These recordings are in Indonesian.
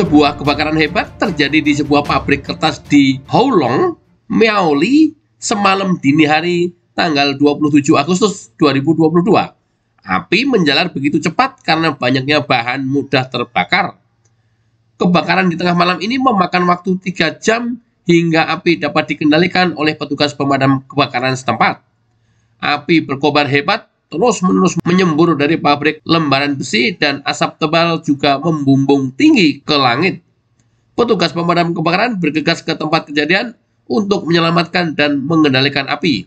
sebuah kebakaran hebat terjadi di sebuah pabrik kertas di Howlong, Miaoli, semalam dini hari tanggal 27 Agustus 2022. Api menjalar begitu cepat karena banyaknya bahan mudah terbakar. Kebakaran di tengah malam ini memakan waktu 3 jam hingga api dapat dikendalikan oleh petugas pemadam kebakaran setempat. Api berkobar hebat terus-menerus menyembur dari pabrik lembaran besi dan asap tebal juga membumbung tinggi ke langit. Petugas pemadam kebakaran bergegas ke tempat kejadian untuk menyelamatkan dan mengendalikan api.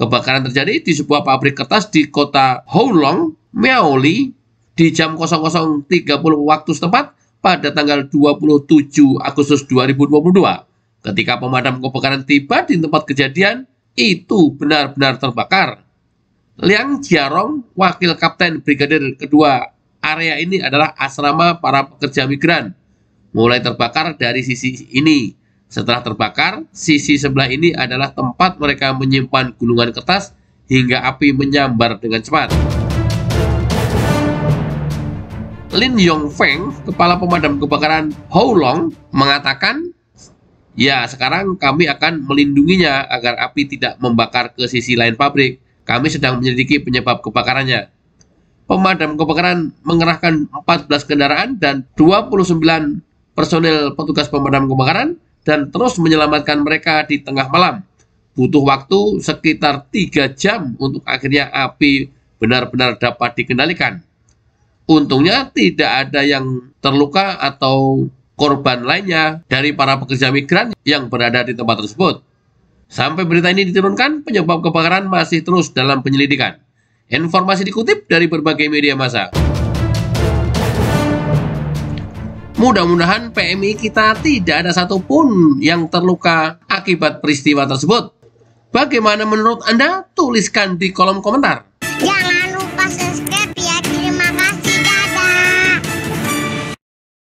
Kebakaran terjadi di sebuah pabrik kertas di kota Houlong, Miaoli, di jam 00.30 waktu setempat pada tanggal 27 Agustus 2022. Ketika pemadam kebakaran tiba di tempat kejadian, itu benar-benar terbakar. Liang Jiarong, wakil kapten brigadir kedua area ini adalah asrama para pekerja migran. Mulai terbakar dari sisi ini. Setelah terbakar, sisi sebelah ini adalah tempat mereka menyimpan gulungan kertas hingga api menyambar dengan cepat. Lin Yongfeng, kepala pemadam kebakaran Houlong, mengatakan Ya, sekarang kami akan melindunginya agar api tidak membakar ke sisi lain pabrik. Kami sedang menyelidiki penyebab kebakarannya. Pemadam kebakaran mengerahkan 14 kendaraan dan 29 personil petugas pemadam kebakaran dan terus menyelamatkan mereka di tengah malam. Butuh waktu sekitar 3 jam untuk akhirnya api benar-benar dapat dikendalikan. Untungnya tidak ada yang terluka atau korban lainnya dari para pekerja migran yang berada di tempat tersebut. Sampai berita ini diturunkan, penyebab kebakaran masih terus dalam penyelidikan. Informasi dikutip dari berbagai media massa. Mudah-mudahan PMI kita tidak ada satupun yang terluka akibat peristiwa tersebut. Bagaimana menurut Anda? Tuliskan di kolom komentar.